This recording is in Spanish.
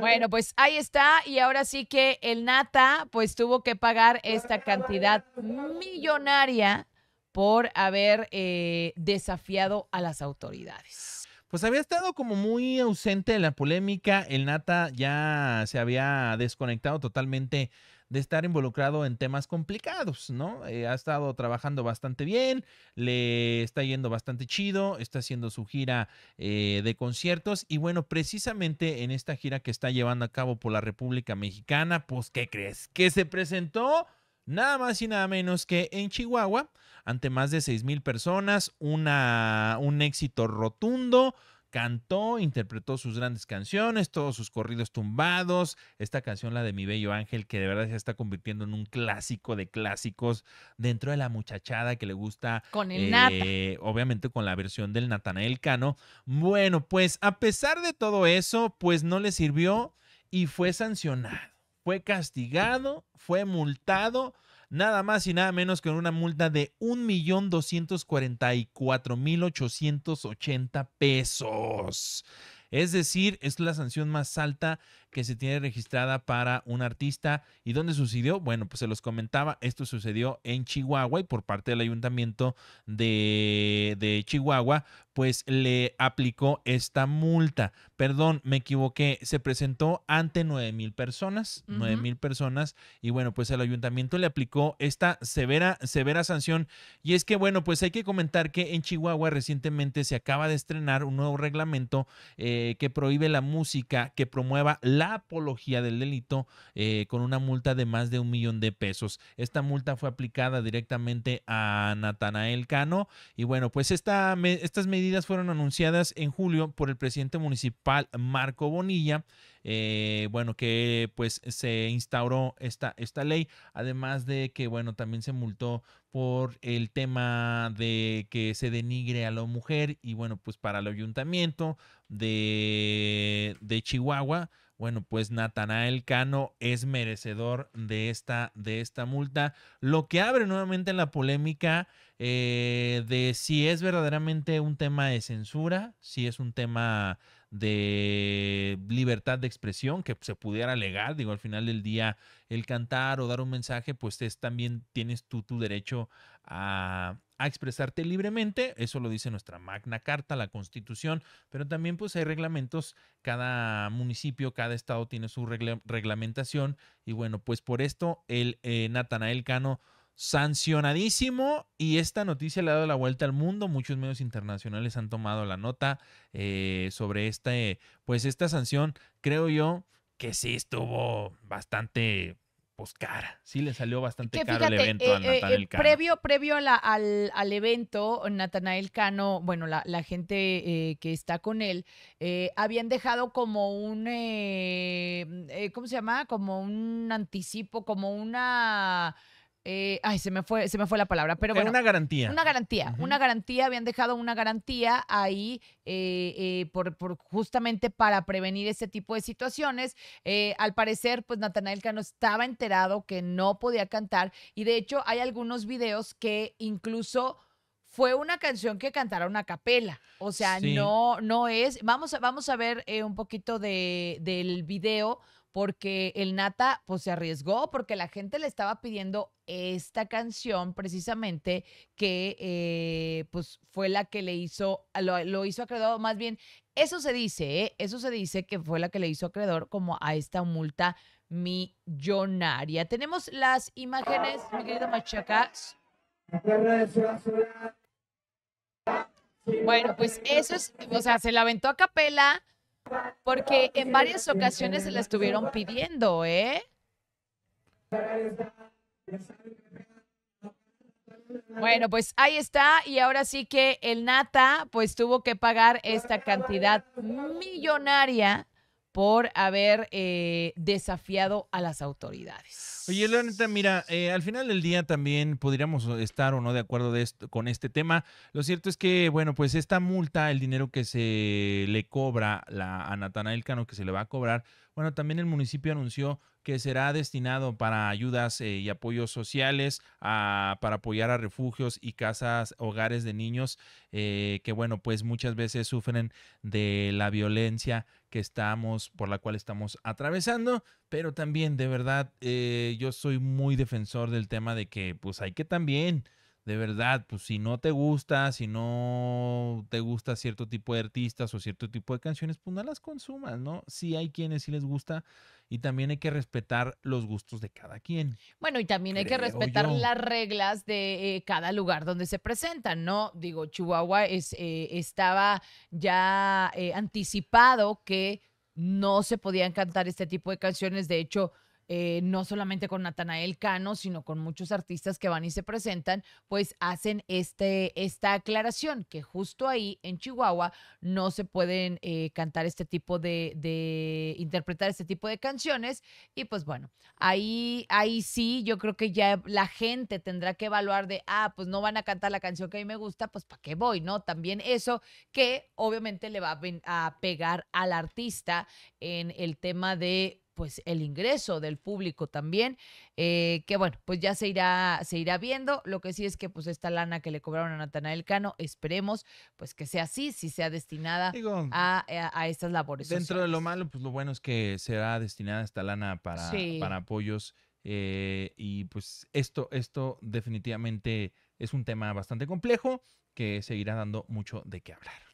Bueno, pues ahí está. Y ahora sí que el Nata, pues tuvo que pagar esta cantidad millonaria por haber eh, desafiado a las autoridades. Pues había estado como muy ausente de la polémica. El Nata ya se había desconectado totalmente de estar involucrado en temas complicados, ¿no? Eh, ha estado trabajando bastante bien, le está yendo bastante chido, está haciendo su gira eh, de conciertos y bueno, precisamente en esta gira que está llevando a cabo por la República Mexicana, pues ¿qué crees? Que se presentó nada más y nada menos que en Chihuahua, ante más de mil personas, una, un éxito rotundo cantó, interpretó sus grandes canciones, todos sus corridos tumbados, esta canción, la de Mi Bello Ángel, que de verdad se está convirtiendo en un clásico de clásicos dentro de la muchachada que le gusta. Con el eh, Obviamente con la versión del Natanael Cano. Bueno, pues a pesar de todo eso, pues no le sirvió y fue sancionado, fue castigado, fue multado nada más y nada menos que una multa de 1.244.880 pesos. Es decir, es la sanción más alta que se tiene registrada para un artista. ¿Y dónde sucedió? Bueno, pues se los comentaba, esto sucedió en Chihuahua y por parte del ayuntamiento de, de Chihuahua, pues le aplicó esta multa. Perdón, me equivoqué. Se presentó ante nueve mil personas, nueve mil personas, y bueno, pues el ayuntamiento le aplicó esta severa, severa sanción. Y es que, bueno, pues hay que comentar que en Chihuahua recientemente se acaba de estrenar un nuevo reglamento eh, que prohíbe la música que promueva la apología del delito eh, con una multa de más de un millón de pesos. Esta multa fue aplicada directamente a Natanael Cano, y bueno, pues esta, estas medidas fueron anunciadas en julio por el presidente municipal Marco Bonilla, eh, bueno, que pues se instauró esta, esta ley, además de que, bueno, también se multó por el tema de que se denigre a la mujer y, bueno, pues para el ayuntamiento de, de Chihuahua, bueno, pues Natanael Cano es merecedor de esta, de esta multa, lo que abre nuevamente la polémica eh, de si es verdaderamente un tema de censura, si es un tema de libertad de expresión que se pudiera alegar, digo, al final del día el cantar o dar un mensaje, pues también tienes tú tu derecho a, expresarte libremente, eso lo dice nuestra Magna Carta, la Constitución, pero también pues hay reglamentos, cada municipio, cada estado tiene su reglamentación y bueno, pues por esto el eh, Natanael Cano sancionadísimo y esta noticia le ha dado la vuelta al mundo. Muchos medios internacionales han tomado la nota eh, sobre esta, pues esta sanción. Creo yo que sí estuvo bastante pues cara, sí le salió bastante caro el evento eh, a eh, Natanael Cano. Previo, previo al, al, evento, Natanael Cano, bueno, la, gente que está con él, habían dejado como un, ¿cómo se llama? Como un anticipo, como una... Eh, ay, se me, fue, se me fue la palabra, pero bueno. una garantía. Una garantía, una garantía, habían dejado una garantía ahí eh, eh, por, justamente para prevenir este tipo de situaciones. al parecer, pues Natanael Cano estaba enterado que no podía cantar y de hecho hay algunos videos que incluso fue una canción que cantara una capela. O sea, no, no es. Vamos a, vamos a ver un poquito del video porque el Nata pues se arriesgó, porque la gente le estaba pidiendo esta canción precisamente que eh, pues fue la que le hizo, lo, hizo acreedor, más bien eso se dice, ¿eh? eso se dice que fue la que le hizo acreedor como a esta multa millonaria. Tenemos las imágenes, mi querido Machacas. Bueno, pues eso es, o sea, se la aventó a capela porque en varias ocasiones se la estuvieron pidiendo, ¿eh? Bueno, pues ahí está. Y ahora sí que el Nata, pues tuvo que pagar esta cantidad millonaria por haber eh, desafiado a las autoridades. Oye, la mira, eh, al final del día también podríamos estar o no de acuerdo con este tema. Lo cierto es que, bueno, pues esta multa, el dinero que se le cobra la, a Natanael Cano, que se le va a cobrar, bueno, también el municipio anunció que será destinado para ayudas eh, y apoyos sociales, ah, para apoyar a refugios y casas, hogares de niños, que, bueno, pues muchas veces sufren de la violencia estamos, por la cual estamos atravesando, pero también de verdad eh, yo soy muy defensor del tema de que pues hay que también de verdad, pues si no te gusta, si no te gusta cierto tipo de artistas o cierto tipo de canciones, pues no las consumas, ¿no? Sí hay quienes sí les gusta y también hay que respetar los gustos de cada quien. Bueno, y también hay que respetar las reglas de eh, cada lugar donde se presentan, ¿no? Digo, Chihuahua eh, estaba ya eh, anticipado que no se podían cantar este tipo de canciones, de hecho eh, no solamente con Natanael Cano, sino con muchos artistas que van y se presentan, pues hacen este, esta aclaración, que justo ahí en Chihuahua no se pueden eh, cantar este tipo de, interpretar este tipo de canciones. Y pues bueno, ahí, ahí sí, yo creo que ya la gente tendrá que evaluar de, ah, pues no van a cantar la canción que a mí me gusta, pues ¿para qué voy? ¿No? También eso que obviamente le va a pegar al artista en el tema de pues el ingreso del público también, eh, que bueno, pues ya se irá, se irá viendo. Lo que sí es que pues esta lana que le cobraron a Natanael Cano, esperemos pues que sea así, si sea destinada eh, a, a, estas labores. Dentro de lo malo, pues lo bueno es que será destinada esta lana para, para apoyos eh, y pues esto, esto definitivamente es un tema bastante complejo que seguirá dando mucho de qué hablar.